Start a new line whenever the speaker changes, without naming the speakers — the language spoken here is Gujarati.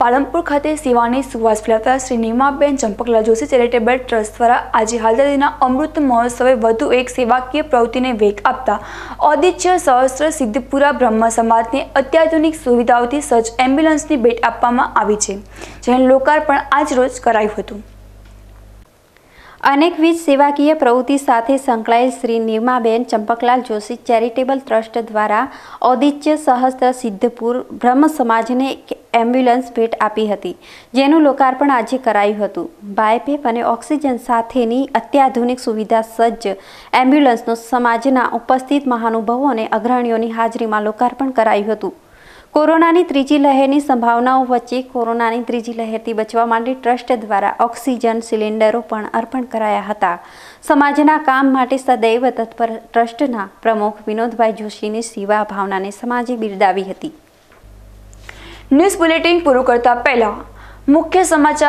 પાલનપુર ખાતે શિવાની સુવાસ ફેલાવતા શ્રી નિમાબેન ચંપકલાલ જોશી ચેરિટેબલ ટ્રસ્ટ દ્વારા આજે હાલદીના અમૃત મહોત્સવે વધુ એક સેવાકીય પ્રવૃત્તિને વેગ આપતા ઔદિત્ય સહસ્ત્ર સિદ્ધપુરા બ્રહ્મ સમાજને અત્યાધુનિક સુવિધાઓથી સજ્જ એમ્બ્યુલન્સની ભેટ આપવામાં આવી છે જેનું લોકાર્પણ આજરોજ કરાયું હતું
અનેકવિધ સેવાકીય પ્રવૃત્તિ સાથે સંકળાયેલ શ્રી નિર્માબેન ચંપકલાલ જોશી ચેરિટેબલ ટ્રસ્ટ દ્વારા ઔદિત્ય સહસ્ત્ર સિદ્ધપુર બ્રહ્મ સમાજને એમ્બ્યુલન્સ ભેટ આપી હતી જેનું લોકાર્પણ આજે કરાયું હતું બાયપેપ અને ઓક્સિજન સાથેની અત્યાધુનિક સુવિધા સજ્જ એમ્બ્યુલન્સનું સમાજના ઉપસ્થિત મહાનુભાવો અને અગ્રણીઓની હાજરીમાં લોકાર્પણ કરાયું હતું કોરોનાની ત્રીજી લહેરની સંભાવનાઓ વચ્ચે કોરોનાની ત્રીજી લહેરથી બચવા માટે ટ્રસ્ટ દ્વારા ઓક્સિજન સિલિન્ડરો પણ અર્પણ કરાયા હતા સમાજના કામ માટે સદૈવ તત્પર ટ્રસ્ટના પ્રમુખ વિનોદભાઈ જોશીની સેવા ભાવનાને સમાજે બિરદાવી હતી ન્યૂઝ બુલેટિન પૂરું કરતા પહેલા મુખ્ય સમાચાર